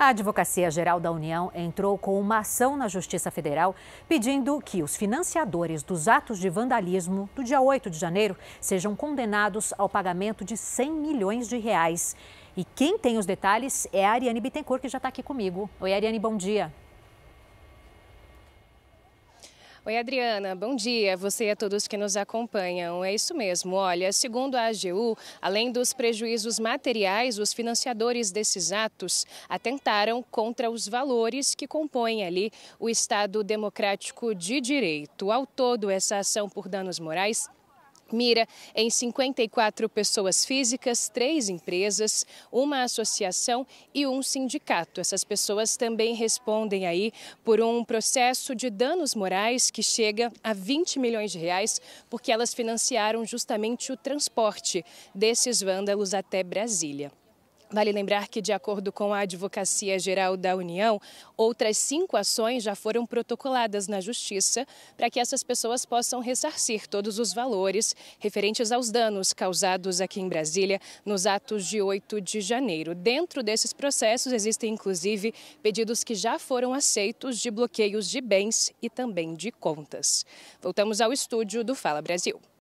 A Advocacia Geral da União entrou com uma ação na Justiça Federal pedindo que os financiadores dos atos de vandalismo do dia 8 de janeiro sejam condenados ao pagamento de 100 milhões de reais. E quem tem os detalhes é a Ariane Bittencourt, que já está aqui comigo. Oi, Ariane, bom dia. Oi, Adriana, bom dia. Você e a todos que nos acompanham. É isso mesmo. Olha, segundo a AGU, além dos prejuízos materiais, os financiadores desses atos atentaram contra os valores que compõem ali o Estado Democrático de Direito. Ao todo, essa ação por danos morais mira em 54 pessoas físicas, três empresas, uma associação e um sindicato. Essas pessoas também respondem aí por um processo de danos morais que chega a 20 milhões de reais, porque elas financiaram justamente o transporte desses vândalos até Brasília. Vale lembrar que, de acordo com a Advocacia Geral da União, outras cinco ações já foram protocoladas na Justiça para que essas pessoas possam ressarcir todos os valores referentes aos danos causados aqui em Brasília nos atos de 8 de janeiro. Dentro desses processos, existem inclusive pedidos que já foram aceitos de bloqueios de bens e também de contas. Voltamos ao estúdio do Fala Brasil.